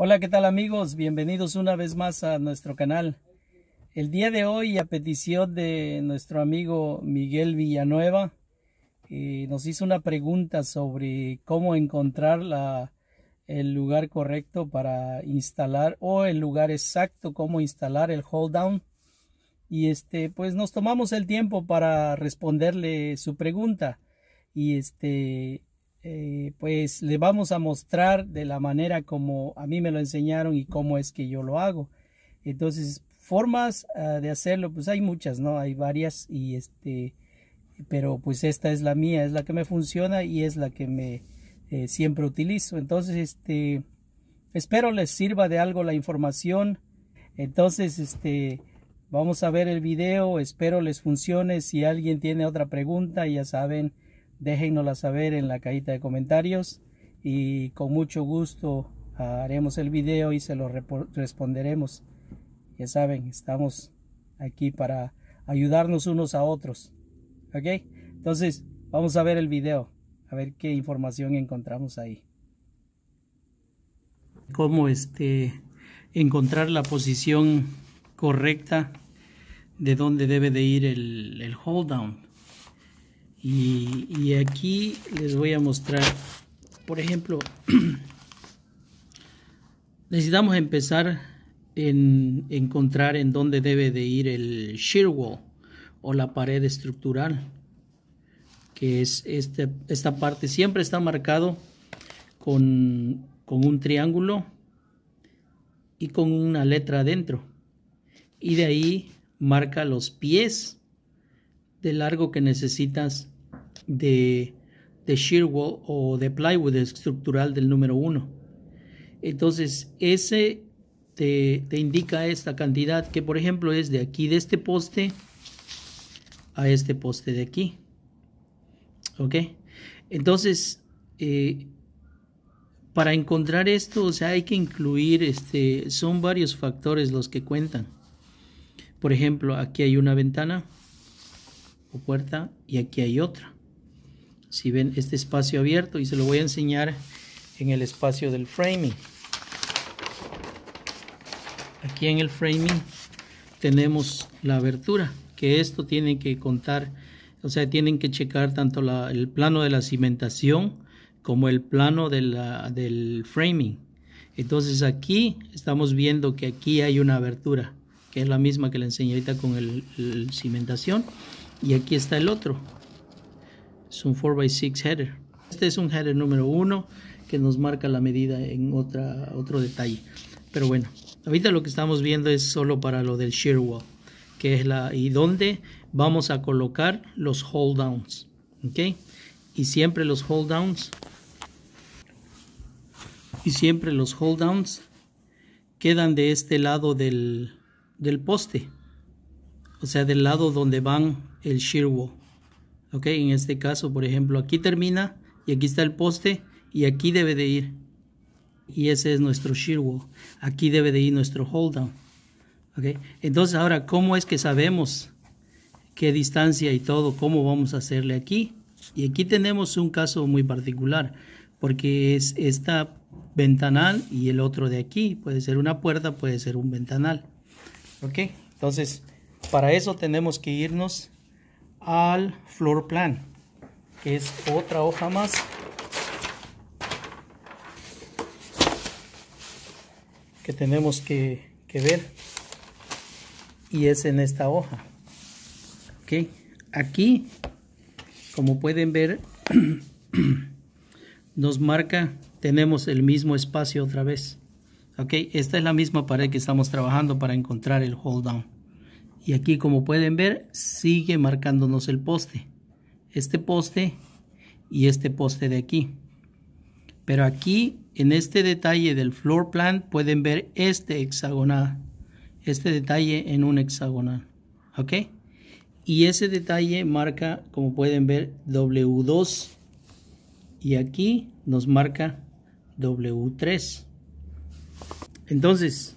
Hola, ¿qué tal amigos? Bienvenidos una vez más a nuestro canal. El día de hoy, a petición de nuestro amigo Miguel Villanueva, eh, nos hizo una pregunta sobre cómo encontrar el lugar correcto para instalar o el lugar exacto cómo instalar el hold down. Y este, pues nos tomamos el tiempo para responderle su pregunta. Y este, eh, pues le vamos a mostrar de la manera como a mí me lo enseñaron y cómo es que yo lo hago. Entonces, formas ah, de hacerlo, pues hay muchas, ¿no? Hay varias y este, pero pues esta es la mía, es la que me funciona y es la que me eh, siempre utilizo. Entonces, este, espero les sirva de algo la información. Entonces, este, vamos a ver el video, espero les funcione. Si alguien tiene otra pregunta, ya saben. Déjenosla saber en la cajita de comentarios y con mucho gusto haremos el video y se lo responderemos. Ya saben, estamos aquí para ayudarnos unos a otros. ¿Ok? Entonces, vamos a ver el video, a ver qué información encontramos ahí. Cómo este, encontrar la posición correcta de dónde debe de ir el hold down. Y, aquí les voy a mostrar, por ejemplo, necesitamos empezar en encontrar en dónde debe de ir el shear wall o la pared estructural que es este, esta parte siempre está marcado con, con un triángulo y con una letra adentro y de ahí marca los pies largo que necesitas de, de shear wall o de plywood estructural del número 1. Entonces, ese te, indica esta cantidad que, por ejemplo, es de aquí, de este poste a este poste de aquí. ¿Ok? Entonces, eh, para encontrar esto, o sea, hay que incluir, este, son varios factores los que cuentan. Por ejemplo, aquí hay una ventana puerta y aquí hay otra. Si ven este espacio abierto y se lo voy a enseñar en el espacio del framing. Aquí en el framing tenemos la abertura, que esto tiene que contar, o sea, tienen que checar tanto el plano de la cimentación como el plano del framing. Entonces aquí estamos viendo que aquí hay una abertura, que es la misma que la enseñé con el cimentación. Y aquí está el otro. Es un 4x6 header. Este es un header número 1 que nos marca la medida en otra, otro detalle. Pero bueno, ahorita lo que estamos viendo es solo para lo del shear wall, que es la y donde vamos a colocar los hold downs. Y siempre los hold downs. Y siempre los hold downs quedan de este lado del, del poste. O sea, del lado donde van el shirwo. Ok, en este caso, por ejemplo, aquí termina y aquí está el poste y aquí debe de ir. Y ese es nuestro shirwo. Aquí debe de ir nuestro hold down. Ok, entonces ahora, ¿cómo es que sabemos qué distancia y todo? ¿Cómo vamos a hacerle aquí? Y aquí tenemos un caso muy particular porque es esta ventanal y el otro de aquí. Puede ser una puerta, puede ser un ventanal. Ok, entonces para eso tenemos que irnos al floor plan que es otra hoja más que tenemos que, que ver y es en esta hoja ok aquí como pueden ver nos marca tenemos el mismo espacio otra vez ok esta es la misma pared que estamos trabajando para encontrar el hold down y aquí como pueden ver sigue marcándonos el poste este poste y este poste de aquí pero aquí en este detalle del floor plan pueden ver este hexagonal este detalle en un hexagonal ok y ese detalle marca como pueden ver W2 y aquí nos marca W3 entonces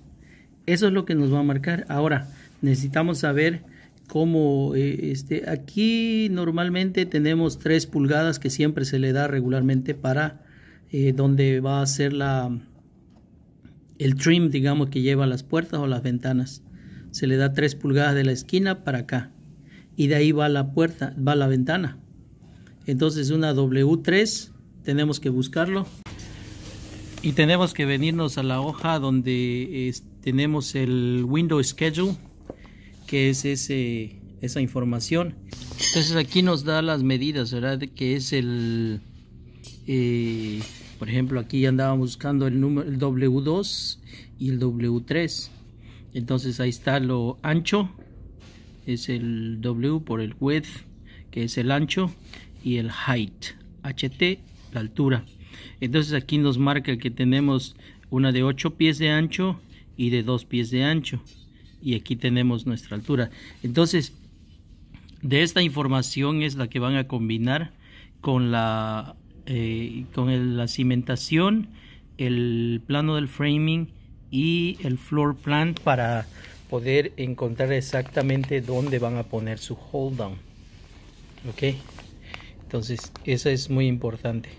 eso es lo que nos va a marcar ahora necesitamos saber cómo, eh, este, aquí normalmente tenemos tres pulgadas que siempre se le da regularmente para eh, donde va a ser la, el trim, digamos, que lleva las puertas o las ventanas. Se le da tres pulgadas de la esquina para acá. Y de ahí va la puerta, va la ventana. Entonces una W3 tenemos que buscarlo. Y tenemos que venirnos a la hoja donde eh, tenemos el Window Schedule que es esa información. Entonces aquí nos da las medidas, ¿verdad? Que es el, eh, por ejemplo, aquí andaba buscando el, número, el W2 y el W3. Entonces ahí está lo ancho, es el W por el width, que es el ancho, y el height, HT, la altura. Entonces aquí nos marca que tenemos una de 8 pies de ancho y de 2 pies de ancho y aquí tenemos nuestra altura. Entonces, de esta información es la que van a combinar con la, eh, con la cimentación, el plano del framing y el floor plan para poder encontrar exactamente dónde van a poner su hold down. Ok, entonces eso es muy importante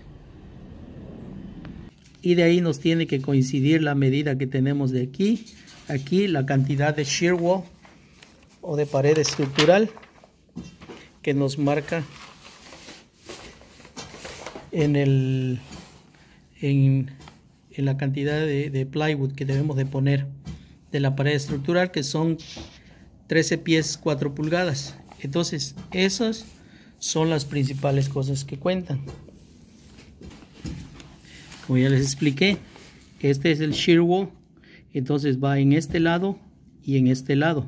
y de ahí nos tiene que coincidir la medida que tenemos de aquí aquí la cantidad de shear wall o de pared estructural que nos marca en en, la cantidad de, de, plywood que debemos de poner de la pared estructural que son 13 pies 4 pulgadas entonces esas son las principales cosas que cuentan ya les expliqué este es el shear wall entonces va en este lado y en este lado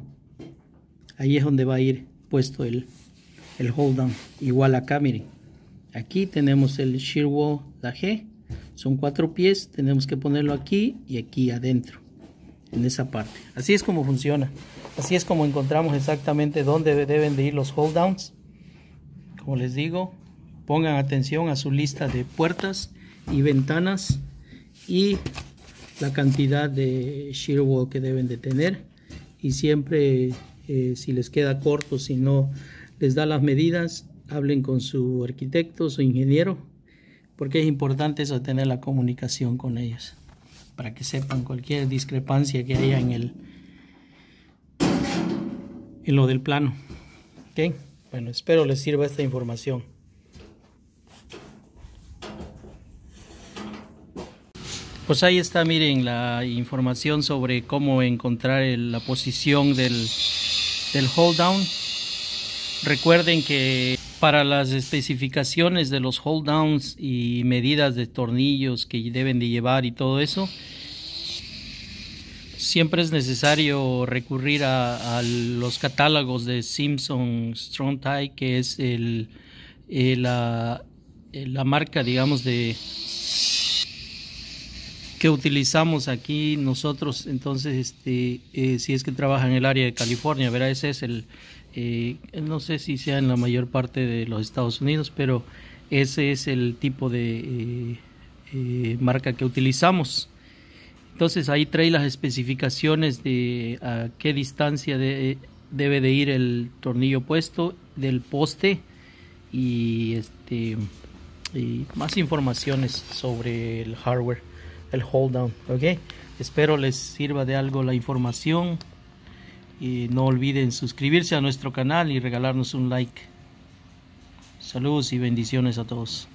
ahí es donde va a ir puesto el, hold down igual acá miren aquí tenemos el shear wall la G son cuatro pies tenemos que ponerlo aquí y aquí adentro en esa parte así es como funciona así es como encontramos exactamente dónde deben de ir los hold downs como les digo pongan atención a su lista de puertas y ventanas y la cantidad de shear wall que deben de tener y siempre eh, si les queda corto si no les da las medidas hablen con su arquitecto su ingeniero porque es importante eso tener la comunicación con ellos para que sepan cualquier discrepancia que haya en el en lo del plano ok bueno espero les sirva esta información Pues ahí está, miren, la información sobre cómo encontrar la posición del, hold down. Recuerden que para las especificaciones de los hold downs y medidas de tornillos que deben de llevar y todo eso, siempre es necesario recurrir a, los catálogos de Simpson Strong Tie, que es el, eh, eh, la marca, digamos, de, utilizamos aquí nosotros, entonces, este, eh, si es que trabaja en el área de California, verá, ese es el, eh, no sé si sea en la mayor parte de los Estados Unidos, pero ese es el tipo de eh, marca que utilizamos. Entonces ahí trae las especificaciones de a qué distancia debe de ir el tornillo puesto del poste y este y más informaciones sobre el hardware el hold down ok espero les sirva de algo la información y no olviden suscribirse a nuestro canal y regalarnos un like saludos y bendiciones a todos